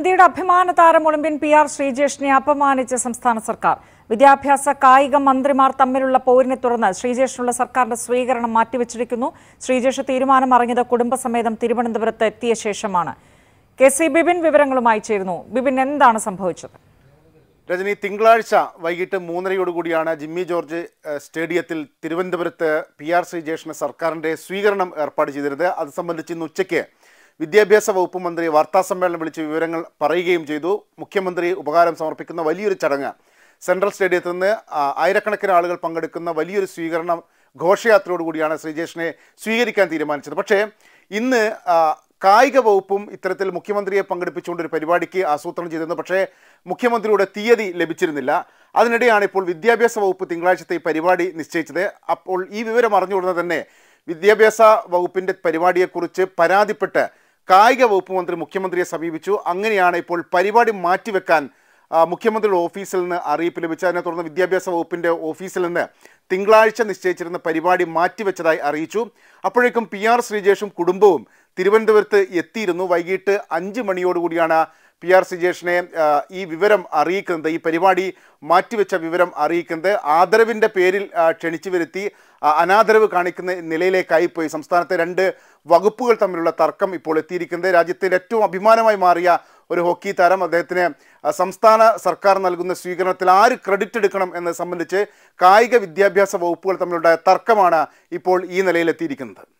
ഇന്ത്യയുടെ അഭിമാന താരം ഒളിമ്പ്യൻ പി ആർ ശ്രീജേഷിനെ അപമാനിച്ച സംസ്ഥാന സർക്കാർ വിദ്യാഭ്യാസ കായിക മന്ത്രിമാർ തമ്മിലുള്ള പോരിനെ തുടർന്ന് ശ്രീജേഷിനുള്ള സർക്കാരിന്റെ സ്വീകരണം മാറ്റിവെച്ചിരിക്കുന്നു ശ്രീജേഷ് തീരുമാനം അറിഞ്ഞത് കുടുംബസമേതം തിരുവനന്തപുരത്ത് എത്തിയ ശേഷമാണ് കെ സി ബിബിൻ വിവരങ്ങളുമായി ചേരുന്നു ബിബിൻ എന്താണ് സംഭവിച്ചത് രജനി തിങ്കളാഴ്ച വൈകിട്ട് മൂന്നരയോടുകൂടിയാണ് ജിമ്മി ജോർജ് സ്റ്റേഡിയത്തിൽ തിരുവനന്തപുരത്ത് പി ആർ ശ്രീജേഷിന് സർക്കാരിന്റെ സ്വീകരണം ഏർപ്പാട് ചെയ്തിരുന്നത് അത് സംബന്ധിച്ച് ഇന്ന് ഉച്ചയ്ക്ക് വിദ്യാഭ്യാസ വകുപ്പ് മന്ത്രി വാർത്താസമ്മേളനം വിളിച്ച് വിവരങ്ങൾ പറയുകയും ചെയ്തു മുഖ്യമന്ത്രി ഉപകാരം സമർപ്പിക്കുന്ന വലിയൊരു ചടങ്ങ് സെൻട്രൽ സ്റ്റേഡിയത്തിൽ നിന്ന് ആയിരക്കണക്കിന് ആളുകൾ പങ്കെടുക്കുന്ന വലിയൊരു സ്വീകരണം ഘോഷയാത്രയോടുകൂടിയാണ് ശ്രീജേഷിനെ സ്വീകരിക്കാൻ തീരുമാനിച്ചത് പക്ഷേ ഇന്ന് കായിക വകുപ്പും ഇത്തരത്തിൽ മുഖ്യമന്ത്രിയെ പങ്കെടുപ്പിച്ചുകൊണ്ടൊരു ഒരു പരിപാടിക്ക് ആസൂത്രണം ചെയ്തിരുന്നു പക്ഷേ മുഖ്യമന്ത്രിയുടെ തീയതി ലഭിച്ചിരുന്നില്ല അതിനിടെയാണ് ഇപ്പോൾ വിദ്യാഭ്യാസ വകുപ്പ് തിങ്കളാഴ്ചത്തെ പരിപാടി നിശ്ചയിച്ചത് അപ്പോൾ ഈ വിവരം അറിഞ്ഞുകൊടുന്ന തന്നെ വിദ്യാഭ്യാസ വകുപ്പിൻ്റെ പരിപാടിയെക്കുറിച്ച് പരാതിപ്പെട്ട് കായിക വകുപ്പ് മന്ത്രി മുഖ്യമന്ത്രിയെ സമീപിച്ചു അങ്ങനെയാണ് ഇപ്പോൾ പരിപാടി മാറ്റിവെക്കാൻ മുഖ്യമന്ത്രിയുടെ ഓഫീസിൽ നിന്ന് അറിയിപ്പ് ലഭിച്ചതിനെ തുടർന്ന് വിദ്യാഭ്യാസ വകുപ്പിൻ്റെ ഓഫീസിൽ നിന്ന് തിങ്കളാഴ്ച നിശ്ചയിച്ചിരുന്ന പരിപാടി മാറ്റിവെച്ചതായി അറിയിച്ചു അപ്പോഴേക്കും പി ആർ ശ്രീജേഷും കുടുംബവും തിരുവനന്തപുരത്ത് എത്തിയിരുന്നു വൈകിട്ട് അഞ്ച് മണിയോടുകൂടിയാണ് പി ആർ സുജേഷിനെ ഈ വിവരം അറിയിക്കുന്നത് ഈ പരിപാടി മാറ്റിവെച്ച വിവരം അറിയിക്കുന്നത് ആദരവിൻ്റെ പേരിൽ ക്ഷണിച്ചു വരുത്തി അനാദരവ് കാണിക്കുന്ന നിലയിലേക്കായി പോയി സംസ്ഥാനത്തെ രണ്ട് വകുപ്പുകൾ തമ്മിലുള്ള തർക്കം ഇപ്പോൾ എത്തിയിരിക്കുന്നത് രാജ്യത്തിൻ്റെ ഏറ്റവും അഭിമാനമായി മാറിയ ഒരു ഹോക്കി താരം അദ്ദേഹത്തിന് സംസ്ഥാന സർക്കാർ നൽകുന്ന സ്വീകരണത്തിൽ ആര് ക്രെഡിറ്റ് എടുക്കണം എന്നത് സംബന്ധിച്ച് കായിക വിദ്യാഭ്യാസ വകുപ്പുകൾ തമ്മിലുണ്ടായ തർക്കമാണ് ഇപ്പോൾ ഈ നിലയിലെത്തിയിരിക്കുന്നത്